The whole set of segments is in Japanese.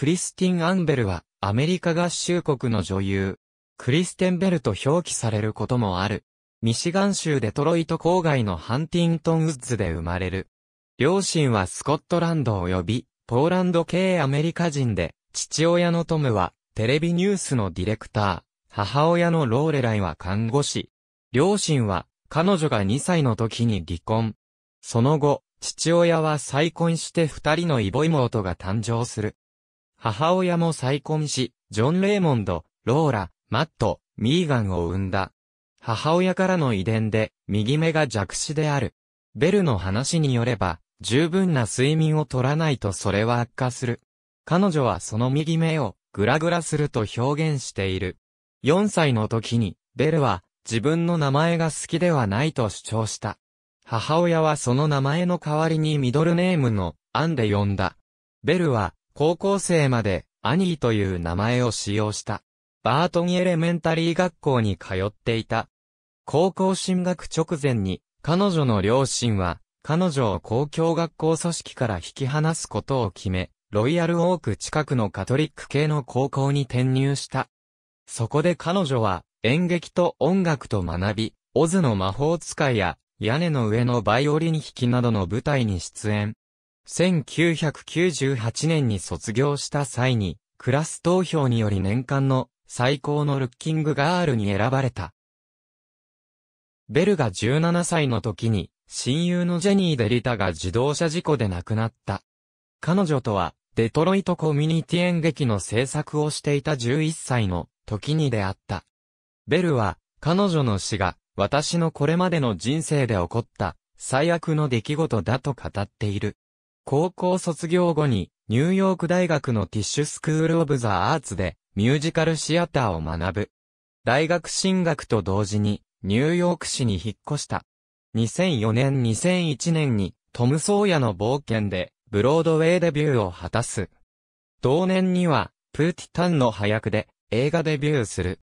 クリスティン・アンベルは、アメリカ合衆国の女優。クリステンベルと表記されることもある。ミシガン州デトロイト郊外のハンティントンウッズで生まれる。両親はスコットランド及び、ポーランド系アメリカ人で、父親のトムは、テレビニュースのディレクター、母親のローレライは看護師。両親は、彼女が2歳の時に離婚。その後、父親は再婚して2人のイボ妹が誕生する。母親も再婚し、ジョン・レイモンド、ローラ、マット、ミーガンを生んだ。母親からの遺伝で、右目が弱視である。ベルの話によれば、十分な睡眠を取らないとそれは悪化する。彼女はその右目を、グラグラすると表現している。4歳の時に、ベルは、自分の名前が好きではないと主張した。母親はその名前の代わりにミドルネームの、アンで呼んだ。ベルは、高校生まで、アニーという名前を使用した。バートンエレメンタリー学校に通っていた。高校進学直前に、彼女の両親は、彼女を公共学校組織から引き離すことを決め、ロイヤルオーク近くのカトリック系の高校に転入した。そこで彼女は演劇と音楽と学び、オズの魔法使いや屋根の上のバイオリン弾きなどの舞台に出演。1998年に卒業した際に、クラス投票により年間の最高のルッキングガールに選ばれた。ベルが17歳の時に、親友のジェニー・デリタが自動車事故で亡くなった。彼女とは、デトロイトコミュニティ演劇の制作をしていた11歳の時に出会った。ベルは、彼女の死が、私のこれまでの人生で起こった、最悪の出来事だと語っている。高校卒業後に、ニューヨーク大学のティッシュスクールオブザアーツで、ミュージカルシアターを学ぶ。大学進学と同時に、ニューヨーク市に引っ越した。2004年2001年に、トム・ソーヤの冒険で、ブロードウェイデビューを果たす。同年には、プーティタンの早くで、映画デビューする。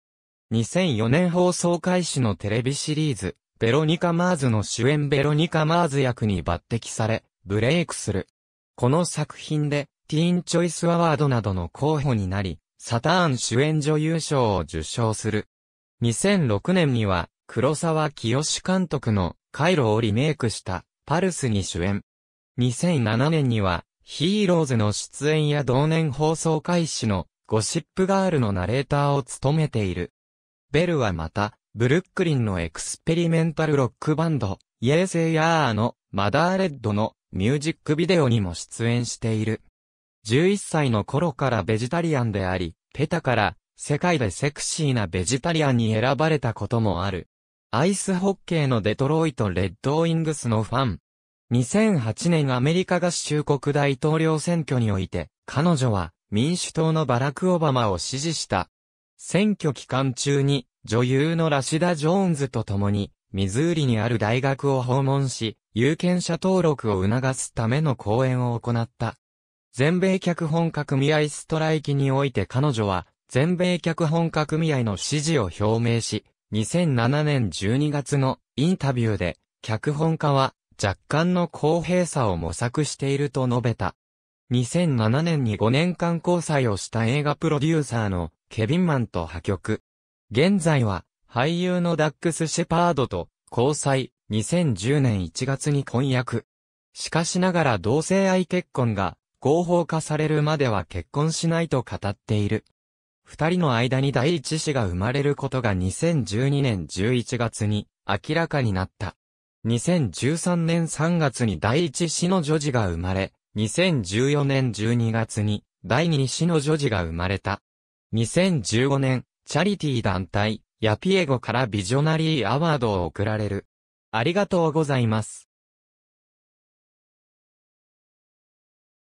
2004年放送開始のテレビシリーズ、ベロニカ・マーズの主演ベロニカ・マーズ役に抜擢され、ブレイクする。この作品で、ティーンチョイスアワードなどの候補になり、サターン主演女優賞を受賞する。2006年には、黒沢清監督のカイロをリメイクしたパルスに主演。2007年には、ヒーローズの出演や同年放送開始のゴシップガールのナレーターを務めている。ベルはまた、ブルックリンのエクスペリメンタルロックバンド、イエーセイヤーのマダーレッドのミュージックビデオにも出演している。11歳の頃からベジタリアンであり、ペタから世界でセクシーなベジタリアンに選ばれたこともある。アイスホッケーのデトロイト・レッドウィングスのファン。2008年アメリカ合衆国大統領選挙において、彼女は民主党のバラク・オバマを支持した。選挙期間中に女優のラシダ・ジョーンズと共にミズーリにある大学を訪問し、有権者登録を促すための講演を行った。全米脚本家組合ストライキにおいて彼女は、全米脚本家組合の支持を表明し、2007年12月のインタビューで、脚本家は若干の公平さを模索していると述べた。2007年に5年間交際をした映画プロデューサーのケビンマンと破局。現在は俳優のダックス・シェパードと交際、2010年1月に婚約。しかしながら同性愛結婚が合法化されるまでは結婚しないと語っている。二人の間に第一子が生まれることが2012年11月に明らかになった。2013年3月に第一子の女児が生まれ、2014年12月に第二子の女児が生まれた。2015年、チャリティ団体、ヤピエゴからビジョナリーアワードを贈られる。ありがとうございます。